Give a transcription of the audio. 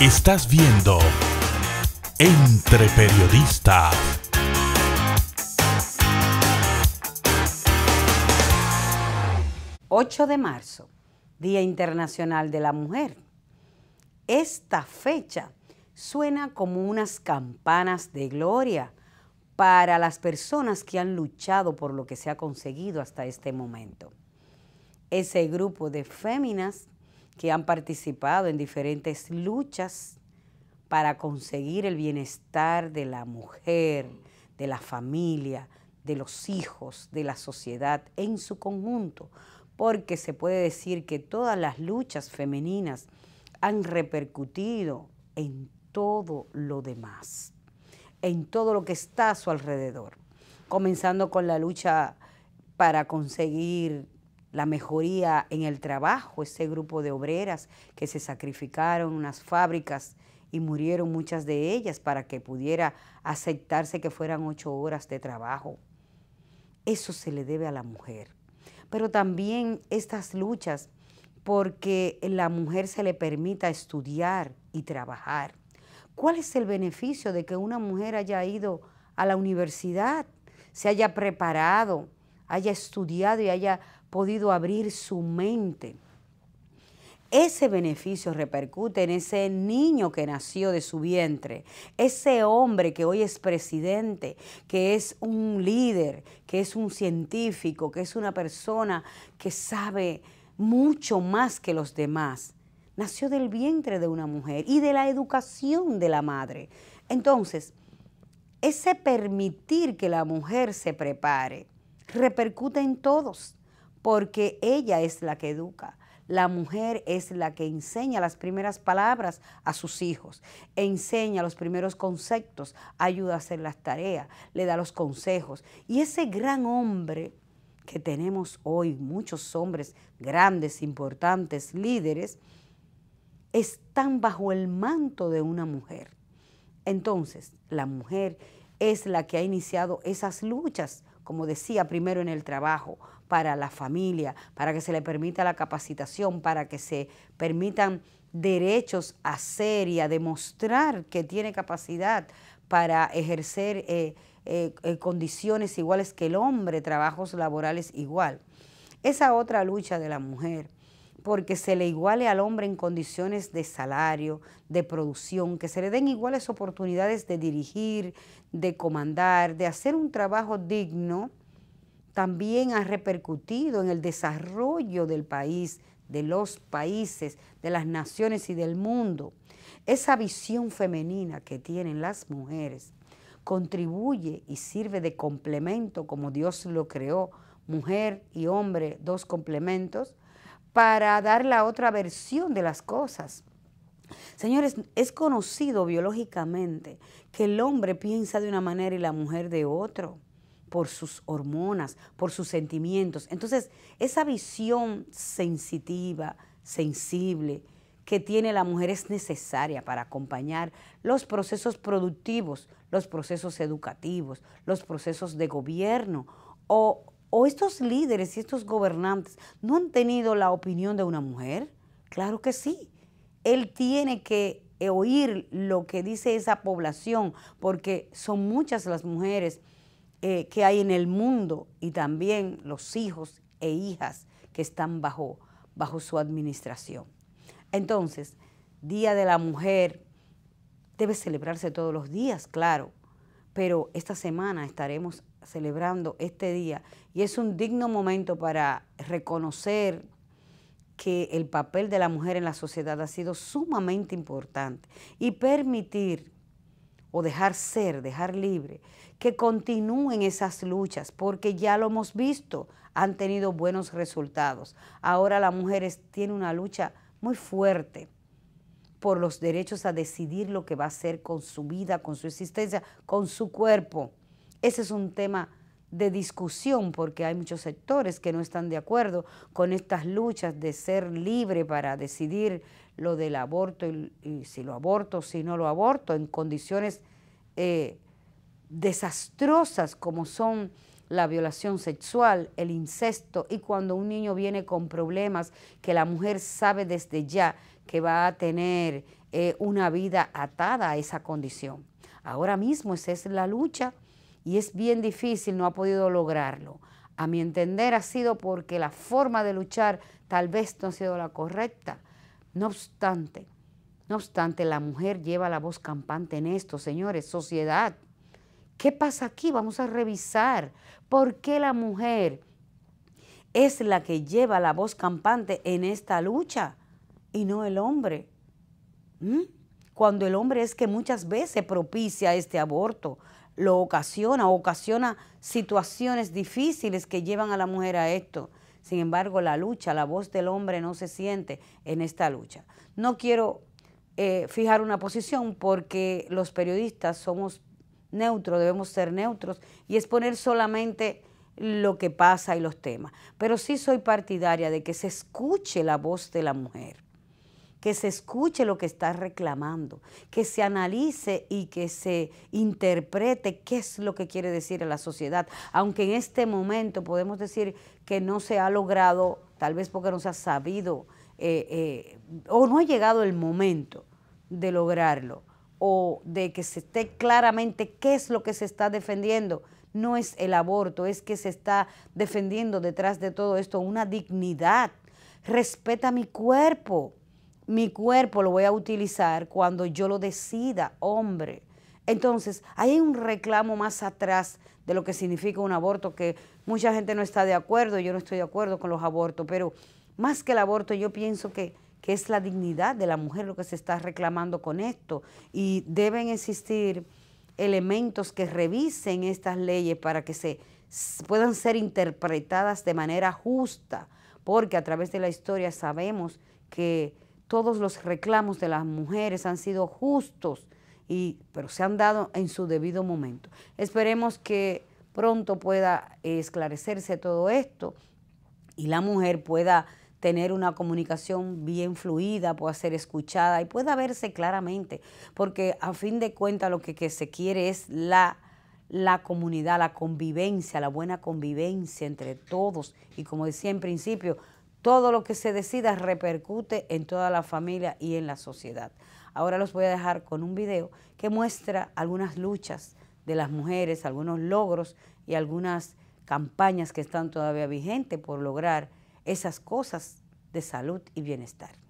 Estás viendo Entre Periodistas. ...8 de marzo, Día Internacional de la Mujer. Esta fecha suena como unas campanas de gloria para las personas que han luchado por lo que se ha conseguido hasta este momento. Ese grupo de féminas que han participado en diferentes luchas para conseguir el bienestar de la mujer, de la familia, de los hijos, de la sociedad en su conjunto, porque se puede decir que todas las luchas femeninas han repercutido en todo lo demás, en todo lo que está a su alrededor, comenzando con la lucha para conseguir la mejoría en el trabajo, ese grupo de obreras que se sacrificaron en fábricas y murieron muchas de ellas para que pudiera aceptarse que fueran ocho horas de trabajo. Eso se le debe a la mujer. Pero también estas luchas porque la mujer se le permita estudiar y trabajar. ¿Cuál es el beneficio de que una mujer haya ido a la universidad, se haya preparado, haya estudiado y haya podido abrir su mente. Ese beneficio repercute en ese niño que nació de su vientre, ese hombre que hoy es presidente, que es un líder, que es un científico, que es una persona que sabe mucho más que los demás. Nació del vientre de una mujer y de la educación de la madre. Entonces, ese permitir que la mujer se prepare repercute en todos porque ella es la que educa. La mujer es la que enseña las primeras palabras a sus hijos, enseña los primeros conceptos, ayuda a hacer las tareas, le da los consejos. Y ese gran hombre que tenemos hoy, muchos hombres grandes, importantes, líderes, están bajo el manto de una mujer. Entonces, la mujer es la que ha iniciado esas luchas como decía, primero en el trabajo, para la familia, para que se le permita la capacitación, para que se permitan derechos a ser y a demostrar que tiene capacidad para ejercer eh, eh, eh, condiciones iguales que el hombre, trabajos laborales igual. Esa otra lucha de la mujer porque se le iguale al hombre en condiciones de salario, de producción, que se le den iguales oportunidades de dirigir, de comandar, de hacer un trabajo digno, también ha repercutido en el desarrollo del país, de los países, de las naciones y del mundo. Esa visión femenina que tienen las mujeres contribuye y sirve de complemento como Dios lo creó, mujer y hombre, dos complementos, para dar la otra versión de las cosas. Señores, es conocido biológicamente que el hombre piensa de una manera y la mujer de otro, por sus hormonas, por sus sentimientos. Entonces, esa visión sensitiva, sensible, que tiene la mujer es necesaria para acompañar los procesos productivos, los procesos educativos, los procesos de gobierno o o estos líderes y estos gobernantes no han tenido la opinión de una mujer? Claro que sí. Él tiene que eh, oír lo que dice esa población, porque son muchas las mujeres eh, que hay en el mundo y también los hijos e hijas que están bajo, bajo su administración. Entonces, Día de la Mujer debe celebrarse todos los días, claro, pero esta semana estaremos celebrando este día y es un digno momento para reconocer que el papel de la mujer en la sociedad ha sido sumamente importante y permitir o dejar ser, dejar libre, que continúen esas luchas, porque ya lo hemos visto, han tenido buenos resultados. Ahora la mujer tiene una lucha muy fuerte por los derechos a decidir lo que va a hacer con su vida, con su existencia, con su cuerpo. Ese es un tema de discusión porque hay muchos sectores que no están de acuerdo con estas luchas de ser libre para decidir lo del aborto y, si lo aborto, o si no lo aborto, en condiciones eh, desastrosas como son la violación sexual, el incesto y cuando un niño viene con problemas que la mujer sabe desde ya que va a tener eh, una vida atada a esa condición. Ahora mismo esa es la lucha y es bien difícil, no ha podido lograrlo. A mi entender ha sido porque la forma de luchar tal vez no ha sido la correcta. No obstante, no obstante, la mujer lleva la voz campante en esto, señores, sociedad. ¿Qué pasa aquí? Vamos a revisar por qué la mujer es la que lleva la voz campante en esta lucha y no el hombre. ¿Mm? Cuando el hombre es que muchas veces propicia este aborto, lo ocasiona, ocasiona situaciones difíciles que llevan a la mujer a esto. Sin embargo, la lucha, la voz del hombre no se siente en esta lucha. No quiero eh, fijar una posición porque los periodistas somos neutros, debemos ser neutros y exponer solamente lo que pasa y los temas. Pero sí soy partidaria de que se escuche la voz de la mujer que se escuche lo que está reclamando, que se analice y que se interprete qué es lo que quiere decir a la sociedad, aunque en este momento podemos decir que no se ha logrado, tal vez porque no se ha sabido eh, eh, o no ha llegado el momento de lograrlo o de que se esté claramente qué es lo que se está defendiendo. No es el aborto, es que se está defendiendo detrás de todo esto una dignidad. Respeta mi cuerpo, mi cuerpo lo voy a utilizar cuando yo lo decida, hombre. Entonces, hay un reclamo más atrás de lo que significa un aborto, que mucha gente no está de acuerdo, yo no estoy de acuerdo con los abortos, pero más que el aborto, yo pienso que, es la dignidad de la mujer lo que se está reclamando con esto. Y deben existir elementos que revisen estas leyes para que se puedan ser interpretadas de manera justa, porque a través de la historia sabemos que todos los reclamos de las mujeres han sido justos, y, pero se han dado en su debido momento. Esperemos que pronto pueda eh, esclarecerse todo esto y la mujer pueda tener una comunicación bien fluida, pueda ser escuchada y pueda verse claramente, porque a fin de cuentas lo que, se quiere es la, la comunidad, la convivencia, la buena convivencia entre todos y como decía en principio, todo lo que se decida repercute en toda la familia y en la sociedad. Ahora los voy a dejar con un video que muestra algunas luchas de las mujeres, algunos logros y algunas campañas que están todavía vigentes por lograr esas cosas de salud y bienestar.